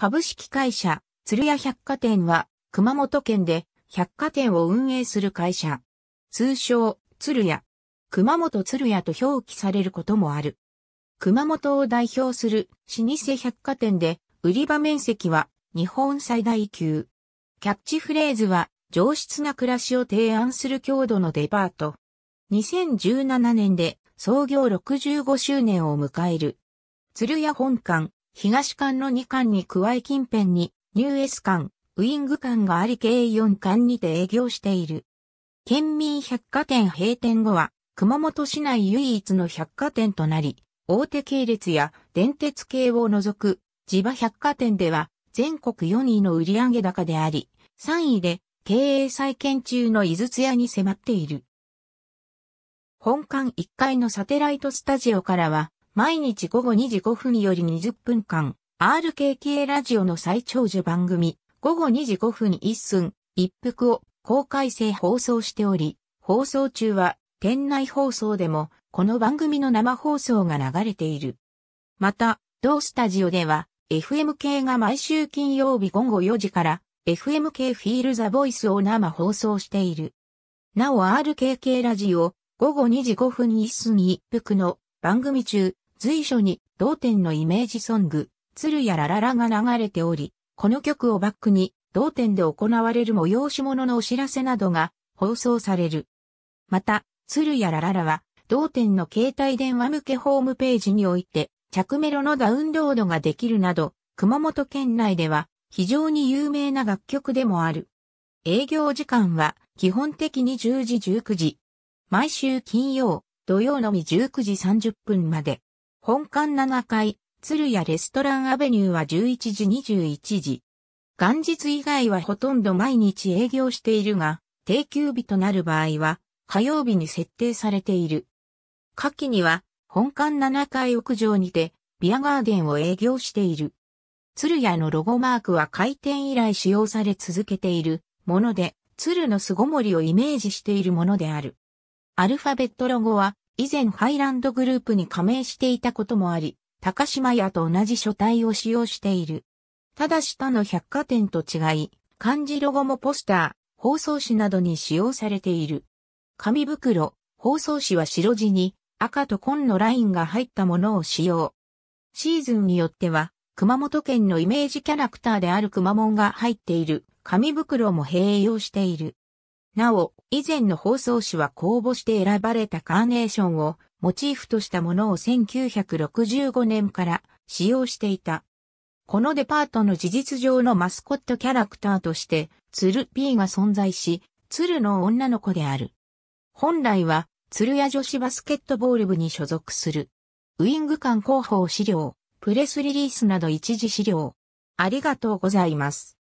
株式会社、鶴屋百貨店は、熊本県で百貨店を運営する会社。通称、鶴屋。熊本鶴屋と表記されることもある。熊本を代表する老舗百貨店で、売り場面積は日本最大級。キャッチフレーズは、上質な暮らしを提案する強度のデパート。2017年で創業65周年を迎える。鶴屋本館、東館の2館に加え近辺に、ニューエス館、ウィング館があり計4館にて営業している。県民百貨店閉店後は、熊本市内唯一の百貨店となり、大手系列や電鉄系を除く、地場百貨店では、全国4位の売上高であり、3位で、経営再建中の井筒屋に迫っている。本館1階のサテライトスタジオからは、毎日午後2時5分より20分間、RKK ラジオの最長寿番組、午後2時5分一寸、一服を公開制放送しており、放送中は、店内放送でも、この番組の生放送が流れている。また、同スタジオでは、FM k が毎週金曜日午後4時から、FM k フィールザボイスを生放送している。なお RKK ラジオ、午後2時5分一寸一服の番組中、随所に同店のイメージソング、鶴やラララが流れており、この曲をバックに、同店で行われる催し物のお知らせなどが放送される。また、鶴やラララは、同店の携帯電話向けホームページにおいて、着メロのダウンロードができるなど、熊本県内では非常に有名な楽曲でもある。営業時間は基本的に10時19時。毎週金曜、土曜のみ19時30分まで。本館7階、鶴屋レストランアベニューは11時21時。元日以外はほとんど毎日営業しているが、定休日となる場合は、火曜日に設定されている。夏季には、本館7階屋上にて、ビアガーデンを営業している。鶴屋のロゴマークは開店以来使用され続けているもので、鶴の巣ごもりをイメージしているものである。アルファベットロゴは以前ハイランドグループに加盟していたこともあり、高島屋と同じ書体を使用している。ただし他の百貨店と違い、漢字ロゴもポスター、包装紙などに使用されている。紙袋、包装紙は白地に赤と紺のラインが入ったものを使用。シーズンによっては、熊本県のイメージキャラクターである熊門が入っている紙袋も併用している。なお、以前の放送誌は公募して選ばれたカーネーションをモチーフとしたものを1965年から使用していた。このデパートの事実上のマスコットキャラクターとして、ツル P が存在し、鶴の女の子である。本来は、鶴屋女子バスケットボール部に所属する。ウィング間広報資料、プレスリリースなど一時資料。ありがとうございます。